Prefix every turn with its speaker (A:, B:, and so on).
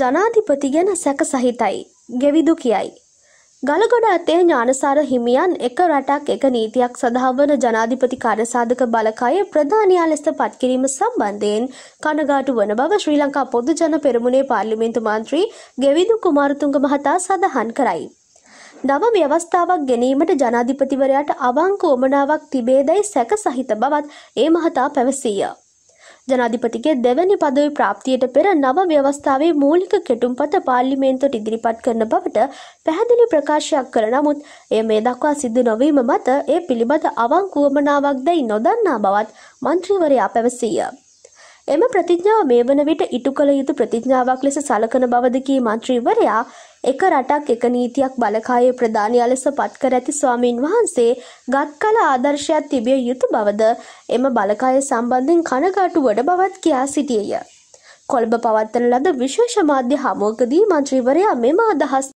A: ජනාධිපති
B: ගැන සැක සහිතයි ගෙවිදු කියයි. ගලගොඩ අතේ ඥානසාර හිමියන් එක රටක් එක නීතියක් සඳහා වන ජනාධිපති කාර්යසාධක බලකාය ප්‍රධානයා ලෙස පත්කිරීම සම්බන්ධයෙන් කනගාටු වන බව ශ්‍රී ලංකා පොදු ජන පෙරමුණේ පාර්ලිමේන්තු මන්ත්‍රී ගෙවිදු කුමාරතුංග මහතා සඳහන් කරයි. නව ව්‍යවස්ථාවක් ගැනීමට ජනාධිපතිවරයාට අවංක උමනාවක් තිබේදැයි සැක සහිත බවත් ඒ මහතා පැවසීය. ජනාධිපතිගේ දෙවැනි පදවි ප්‍රාප්තියට පෙර නව ව්‍යවස්ථාවේ මූලික කෙටුම්පත පාර්ලිමේන්තුවට ඉදිරිපත් කරන බවට පැහැදිලි ප්‍රකාශයක් කළ නමුත් එය මේ දක්වා සිදු නොවීම මත ඒ පිළිබඳ අවංකුවමනාවක් දැයි නොදන්නා බවත් මන්ත්‍රීවරයා පැවසීය. එම ප්‍රතිඥාව මේ වන විට ඉටු කළ යුතු ප්‍රතිඥාවක් ලෙස සලකන බවද කී මන්ත්‍රීවරයා එක රටක් එක නීතියක් බලකායේ ප්‍රධානයා ලෙස පත් කර ඇති ස්වාමීන් වහන්සේ ගත් කල ආදර්ශයක් තිබිය යුතු බවද එම බලකාය සම්බන්ධයෙන් කනගාටු වඩ බවත් කියා සිටියේය. කොළඹ පවත්වන ලද විශේෂ මාධ්‍ය හමුවකදී
A: මන්ත්‍රීවරයා මෙම අදහස්